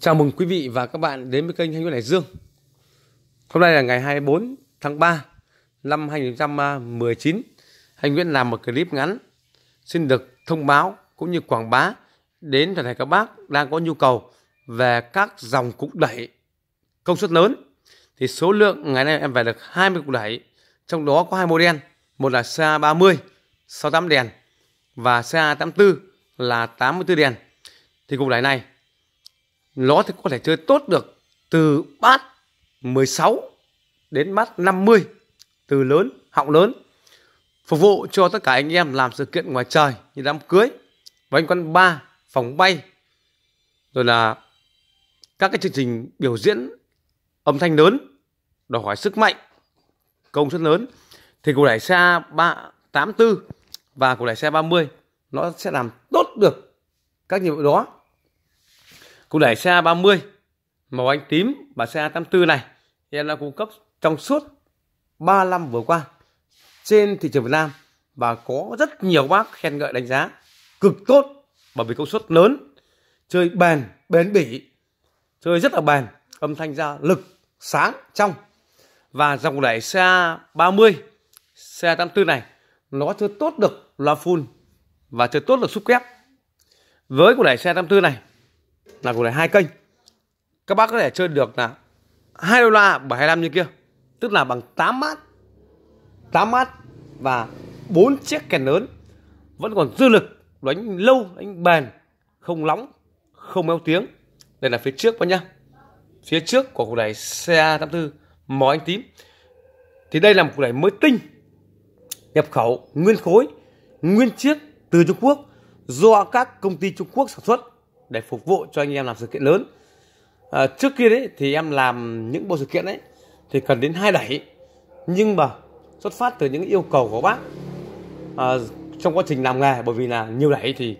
Chào mừng quý vị và các bạn đến với kênh Thanh Nguyễn Hải Dương. Hôm nay là ngày 24 tháng 3 năm 2019. Anh Nguyễn làm một clip ngắn xin được thông báo cũng như quảng bá đến toàn thể các bác đang có nhu cầu về các dòng cục đẩy công suất lớn. Thì số lượng ngày nay em về được 20 cục đẩy, trong đó có hai mô đen, một là CA30 68 đèn và CA84 là 84 đèn. Thì cục đẩy này nó thì có thể chơi tốt được từ bát 16 đến bát 50 từ lớn họng lớn phục vụ cho tất cả anh em làm sự kiện ngoài trời như đám cưới bánh quán ba phòng bay rồi là các cái chương trình biểu diễn âm thanh lớn đòi hỏi sức mạnh công suất lớn thì cụ đẩy xe 384 và cụ đẩy xe 30 nó sẽ làm tốt được các nhiệm vụ đó cụ đẩy xe 30 màu anh tím và xe 84 này em đã cung cấp trong suốt 3 năm vừa qua trên thị trường Việt Nam và có rất nhiều bác khen ngợi đánh giá cực tốt bởi vì công suất lớn chơi bền bền bỉ chơi rất là bền âm thanh ra lực sáng trong và dòng đẩy xe 30 xe 84 này nó chưa tốt được loa full và chưa tốt được súp kép với của đẩy xe 84 này là cụ này hai kênh các bác có thể chơi được là hai đô la bảy 725 như kia tức là bằng 8 mát 8 mát và bốn chiếc kèn lớn vẫn còn dư lực đánh lâu đánh bền không lóng, không éo tiếng đây là phía trước bác nhá phía trước của cụ đẩy xe 84 màu anh tím thì đây là một cục đẩy mới tinh nhập khẩu nguyên khối nguyên chiếc từ Trung Quốc do các công ty Trung Quốc sản xuất để phục vụ cho anh em làm sự kiện lớn à, trước kia đấy thì em làm những bộ sự kiện đấy thì cần đến hai đẩy nhưng mà xuất phát từ những yêu cầu của bác à, trong quá trình làm nghề bởi vì là nhiều đẩy thì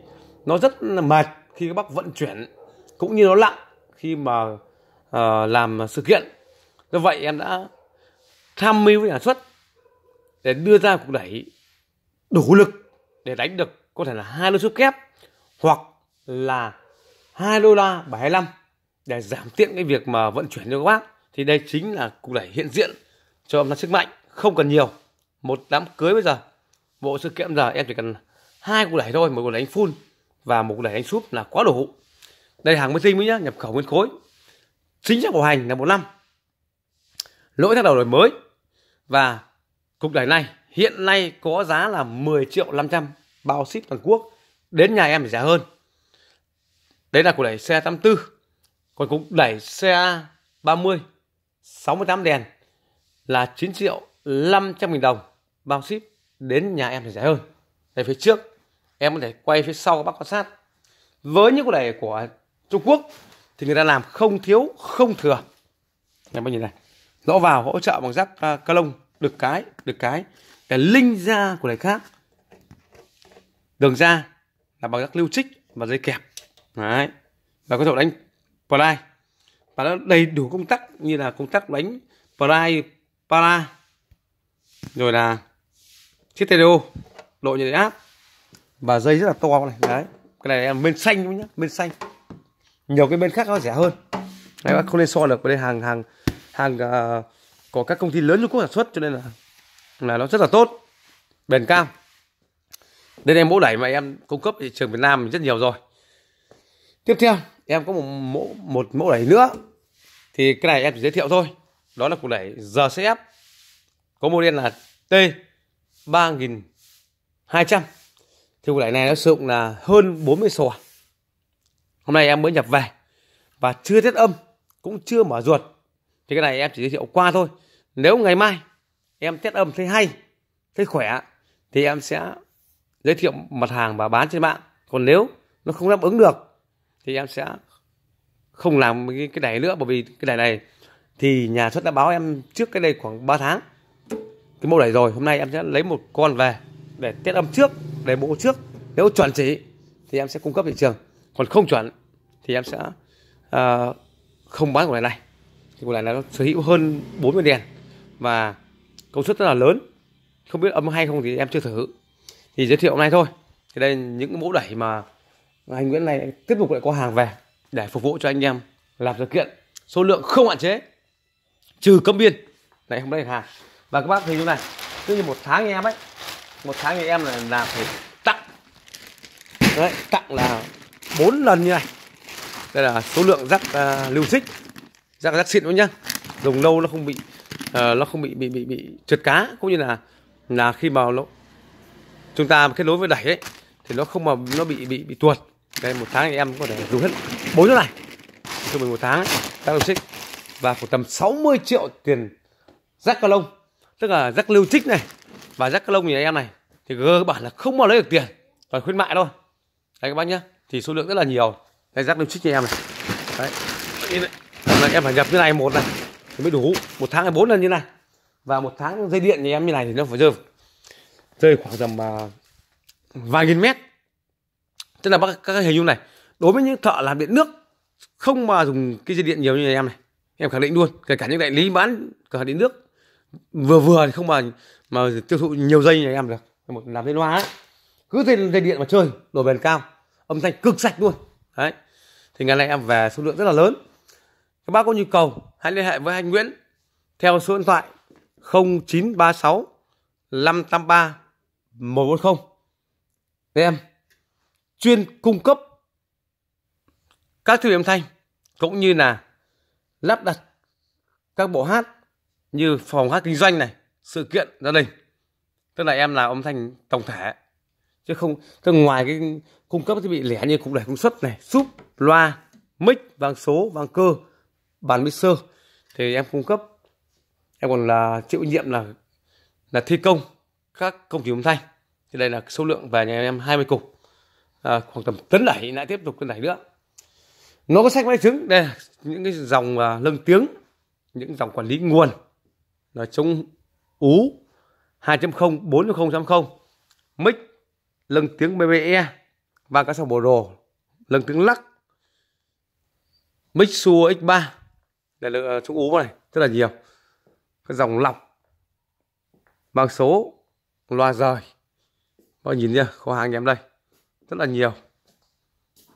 nó rất là mệt khi các bác vận chuyển cũng như nó lặng khi mà à, làm sự kiện do vậy em đã tham mưu với nhà xuất để đưa ra cục đẩy đủ lực để đánh được có thể là hai lô xúc kép hoặc là 2 đô la 75 để giảm tiện cái việc mà vận chuyển cho các bác thì đây chính là cục đẩy hiện diện cho âm thanh sức mạnh không cần nhiều một đám cưới bây giờ bộ sự kiện giờ em chỉ cần hai cục đẩy thôi một cục đẩy anh full và một cục đẩy anh súp là quá đủ đây hàng mới tinh mới nhá nhập khẩu nguyên khối chính xác bảo hành là một năm lỗi theo đầu đổi mới và cục đẩy này hiện nay có giá là 10 triệu 500 bao ship toàn quốc đến nhà em thì rẻ hơn đấy là của đẩy xe 84 còn cũng đẩy xe 30 68 đèn là 9 triệu 500 nghìn đồng bao ship đến nhà em thì rẻ hơn đây phía trước em có thể quay phía sau các bác quan sát với những cái đẩy của Trung Quốc thì người ta làm không thiếu không thừa này bác nhìn này lỗ vào hỗ trợ bằng rác à, ca lông được cái được cái để linh ra của đẩy khác đường ra là bằng rác lưu trích và dây kẹp Đấy. Và có thể đánh ply và nó đầy đủ công tắc như là công tắc đánh ply para rồi là chiếc TDO độ nhiệt áp và dây rất là to này đấy cái này em bên xanh nhá bên xanh nhiều cái bên khác nó rẻ hơn đấy bác không nên so được với hàng hàng hàng uh, à, có các công ty lớn trung quốc sản xuất cho nên là là nó rất là tốt bền cao đây em mẫu đẩy mà em cung cấp thị trường việt nam rất nhiều rồi tiếp theo em có một mẫu một mẫu đẩy nữa thì cái này em chỉ giới thiệu thôi đó là cục đẩy RCF có model là T 3200 thì cục đẩy này nó sử dụng là hơn 40 sò hôm nay em mới nhập về và chưa tiết âm cũng chưa mở ruột thì cái này em chỉ giới thiệu qua thôi nếu ngày mai em tiết âm thấy hay thấy khỏe thì em sẽ giới thiệu mặt hàng và bán trên mạng còn nếu nó không đáp ứng được thì em sẽ không làm cái, cái đẻ nữa bởi vì cái đẻ này thì nhà xuất đã báo em trước cái đây khoảng 3 tháng cái mẫu đẩy rồi hôm nay em sẽ lấy một con về để tiết âm trước để bộ trước nếu chuẩn chỉ thì em sẽ cung cấp thị trường còn không chuẩn thì em sẽ uh, không bán của này này thì của này nó sở hữu hơn 40 đèn và công suất rất là lớn không biết âm hay không thì em chưa thử thì giới thiệu hôm nay thôi thì đây những mẫu đẩy mà anh Nguyễn này tiếp tục lại có hàng về để phục vụ cho anh em làm sự kiện số lượng không hạn chế trừ cấm biên này không lấy hàng và các bác thấy như này cứ như một tháng em ấy một tháng thì em là làm phải tặng đấy tặng là bốn lần như này đây là số lượng rác uh, lưu xích rác rác xịn luôn nhá dùng lâu nó không bị uh, nó không bị bị bị bị trượt cá cũng như là là khi mà nó chúng ta kết nối với đẩy ấy thì nó không mà nó bị bị bị tuột đây một tháng thì em có thể dùng hết bốn chỗ này trong một tháng các đồng xích và khoảng tầm 60 triệu tiền rác ca lông tức là rác lưu trích này và rác ca lông nhà em này thì cơ bản là không bao lấy được tiền toàn khuyến mại thôi đấy các bác nhé thì số lượng rất là nhiều đây rác lưu trích nhà em này đấy là em phải nhập như này một này thì mới đủ một tháng hay bốn lần như này và một tháng dây điện nhà em như này thì nó phải rơi rơi khoảng tầm uh, vài nghìn mét tức là các, các hình dung này đối với những thợ làm điện nước không mà dùng cái dây điện nhiều như em này em khẳng định luôn kể cả những đại lý bán cửa hàng điện nước vừa vừa thì không mà mà tiêu thụ nhiều dây như này em được làm dây loa ấy cứ dây, dây điện mà chơi độ bền cao âm thanh cực sạch luôn đấy thì ngày nay em về số lượng rất là lớn các bác có nhu cầu hãy liên hệ với anh Nguyễn theo số điện thoại 0936 583 140 em chuyên cung cấp các thiết bị âm thanh cũng như là lắp đặt các bộ hát như phòng hát kinh doanh này, sự kiện gia đình. Tức là em là âm thanh tổng thể chứ không tức ngoài cái cung cấp thiết bị lẻ như cục đẩy công suất này, súp, loa, mic, vang số, vang cơ, bàn mixer thì em cung cấp em còn là chịu nhiệm là là thi công các công trình âm thanh thì đây là số lượng về nhà em 20 cục à, khoảng tầm tấn đẩy lại tiếp tục tấn đẩy nữa nó có sách máy trứng đây những cái dòng à, lâm tiếng những dòng quản lý nguồn là chống ú 2.0 4.0.0 mic lân tiếng BBE và các dòng bộ đồ lâm tiếng lắc mix su X3 đây là à, chống ú này rất là nhiều cái dòng lọc bằng số loa rời Mọi bạn nhìn nhá kho hàng nhà em đây rất là nhiều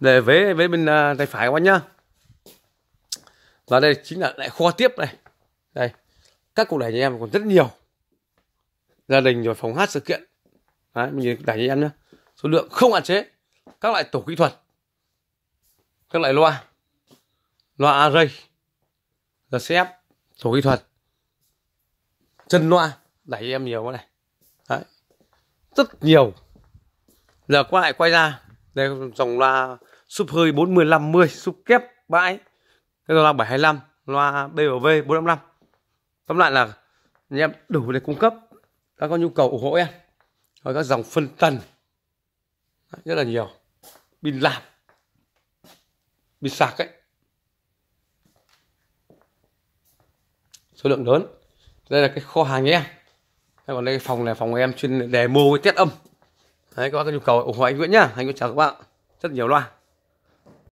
để vế với bên à, tay phải các bạn nhá và đây chính là lại kho tiếp này đây các cụ đẩy nhà em còn rất nhiều gia đình rồi phòng hát sự kiện Đấy, mình đẩy nhà em nhá số lượng không hạn chế các loại tổ kỹ thuật các loại loa loa array rcf tổ kỹ thuật chân loa đẩy em nhiều quá này Đấy. rất nhiều giờ quay lại quay ra đây dòng loa súp hơi 4050 súp kép bãi cái loa 725 loa BMV 455 tóm lại là anh em đủ để cung cấp các có nhu cầu ủng hộ em rồi các dòng phân tần rất là nhiều pin làm pin sạc ấy số lượng lớn đây là cái kho hàng nhé còn đây phòng là phòng em chuyên demo với test âm đấy các bác có nhu cầu ủng hộ anh Nguyễn nhá anh Nguyễn chào các bạn rất nhiều loa